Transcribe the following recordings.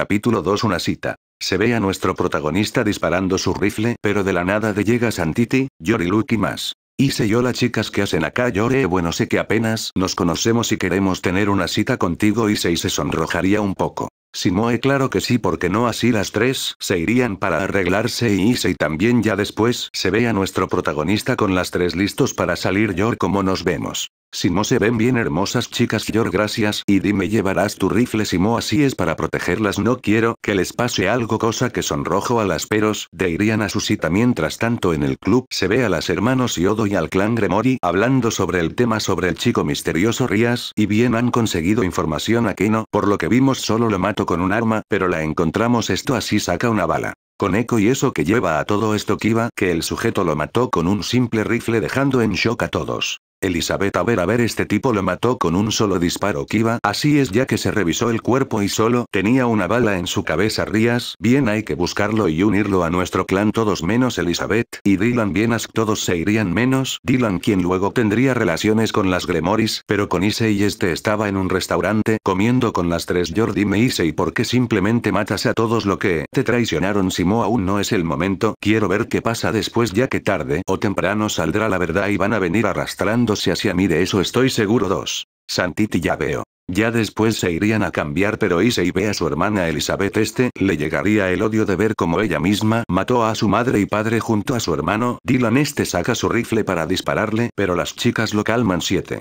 capítulo 2 una cita. Se ve a nuestro protagonista disparando su rifle, pero de la nada de llega Santiti, y más. Y se yo las chicas que hacen acá llore eh, bueno sé que apenas nos conocemos y queremos tener una cita contigo y se se sonrojaría un poco. Simoe claro que sí porque no así las tres se irían para arreglarse y y también ya después se ve a nuestro protagonista con las tres listos para salir Yor como nos vemos. Si no se ven bien hermosas chicas Yor gracias y dime llevarás tu rifle si así es para protegerlas no quiero que les pase algo cosa que sonrojo a las peros de irían a su cita mientras tanto en el club se ve a las hermanos Yodo y al clan Gremori hablando sobre el tema sobre el chico misterioso Rías y bien han conseguido información a no por lo que vimos solo lo mato con un arma pero la encontramos esto así saca una bala. Con eco y eso que lleva a todo esto Kiva que el sujeto lo mató con un simple rifle dejando en shock a todos. Elizabeth a ver a ver este tipo lo mató con un solo disparo Kiva así es ya que se revisó el cuerpo y solo tenía una bala en su cabeza Rías bien hay que buscarlo y unirlo a nuestro clan todos menos Elizabeth y Dylan bien as todos se irían menos Dylan quien luego tendría relaciones con las Gremoris pero con Ise y este estaba en un restaurante comiendo con las tres Jordi me ¿Por porque simplemente matas a todos lo que te traicionaron Simo aún no es el momento quiero ver qué pasa después ya que tarde o temprano saldrá la verdad y van a venir arrastrando se hacia mí de eso estoy seguro dos. Santiti ya veo. Ya después se irían a cambiar pero Ise y ve a su hermana Elizabeth este, le llegaría el odio de ver como ella misma mató a su madre y padre junto a su hermano, Dylan este saca su rifle para dispararle, pero las chicas lo calman 7.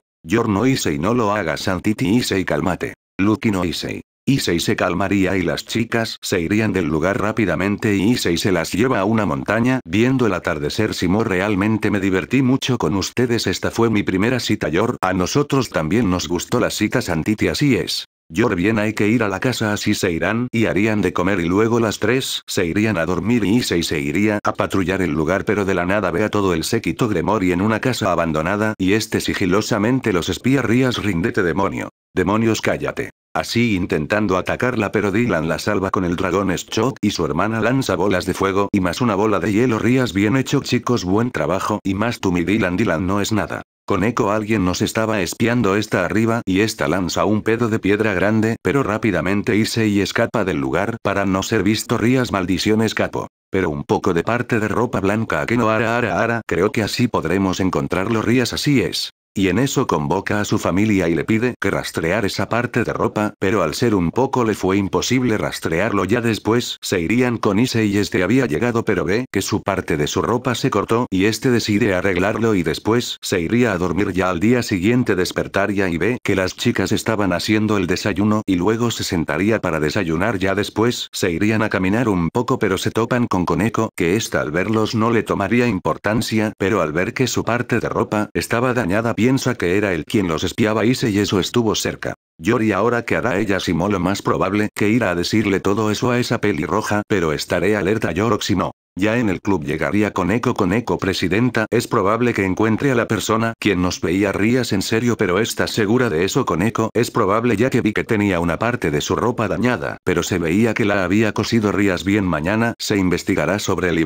no Ise y no lo haga Santiti Ise y cálmate. Lucky no Ise y se calmaría y las chicas se irían del lugar rápidamente y Issei se las lleva a una montaña viendo el atardecer Simo realmente me divertí mucho con ustedes esta fue mi primera cita Yor a nosotros también nos gustó las cita Santiti así es. Yo bien hay que ir a la casa así se irán y harían de comer y luego las tres se irían a dormir y Issei se iría a patrullar el lugar pero de la nada ve a todo el séquito Gremory en una casa abandonada y este sigilosamente los espía Rías rindete demonio. Demonios cállate. Así intentando atacarla pero Dylan la salva con el dragón shot y su hermana lanza bolas de fuego y más una bola de hielo Rías bien hecho chicos buen trabajo y más tú mi Dylan Dylan no es nada. Con eco alguien nos estaba espiando esta arriba y esta lanza un pedo de piedra grande, pero rápidamente hice y escapa del lugar para no ser visto rías maldiciones capo. Pero un poco de parte de ropa blanca que no ara ara ara creo que así podremos encontrarlo rías así es. Y en eso convoca a su familia y le pide que rastrear esa parte de ropa, pero al ser un poco le fue imposible rastrearlo ya después, se irían con Ise y este había llegado pero ve que su parte de su ropa se cortó y este decide arreglarlo y después se iría a dormir ya al día siguiente despertaría y ve que las chicas estaban haciendo el desayuno y luego se sentaría para desayunar ya después se irían a caminar un poco pero se topan con Koneko, que esta al verlos no le tomaría importancia pero al ver que su parte de ropa estaba dañada piensa que era él quien los espiaba y se y eso estuvo cerca. Yori ahora que hará ella Simo lo más probable que irá a decirle todo eso a esa pelirroja pero estaré alerta no. Ya en el club llegaría con eco con eco presidenta, es probable que encuentre a la persona quien nos veía rías en serio pero está segura de eso con eco, es probable ya que vi que tenía una parte de su ropa dañada, pero se veía que la había cosido rías bien mañana, se investigará sobre el y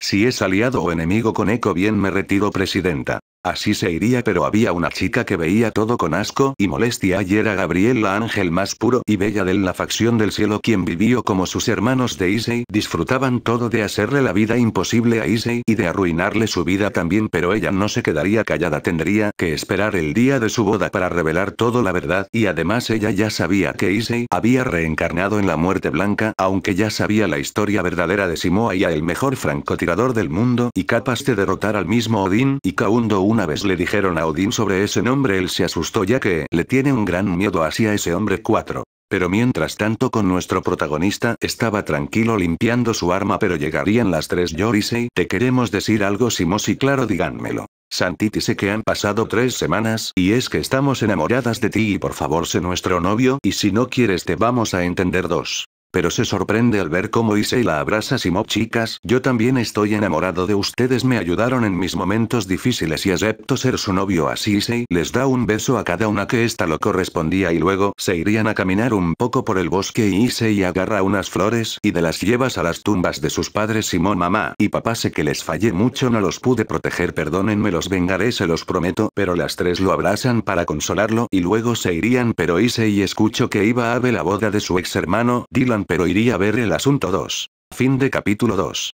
si es aliado o enemigo con eco bien me retiro presidenta. Así se iría pero había una chica que veía todo con asco y molestia y era Gabriela Ángel más puro y bella de la facción del cielo quien vivió como sus hermanos de Issei disfrutaban todo de hacerle la vida imposible a Issei y de arruinarle su vida también pero ella no se quedaría callada tendría que esperar el día de su boda para revelar toda la verdad y además ella ya sabía que Issei había reencarnado en la muerte blanca aunque ya sabía la historia verdadera de Simoa y a el mejor francotirador del mundo y capaz de derrotar al mismo Odín y Kaundo una vez le dijeron a Odín sobre ese nombre él se asustó ya que le tiene un gran miedo hacia ese hombre 4. Pero mientras tanto con nuestro protagonista estaba tranquilo limpiando su arma pero llegarían las tres Yorisei. Te queremos decir algo Simos y claro díganmelo. Santiti sé que han pasado tres semanas y es que estamos enamoradas de ti y por favor sé nuestro novio y si no quieres te vamos a entender dos pero se sorprende al ver cómo Issei la abraza Simo. Chicas, yo también estoy enamorado de ustedes me ayudaron en mis momentos difíciles y acepto ser su novio así Issei les da un beso a cada una que esta lo correspondía y luego se irían a caminar un poco por el bosque y Issei agarra unas flores y de las llevas a las tumbas de sus padres Simón mamá y papá sé que les fallé mucho no los pude proteger perdónenme los vengaré se los prometo pero las tres lo abrazan para consolarlo y luego se irían pero Issei escucho que iba a ver la boda de su ex hermano Dylan pero iría a ver el asunto 2. Fin de capítulo 2.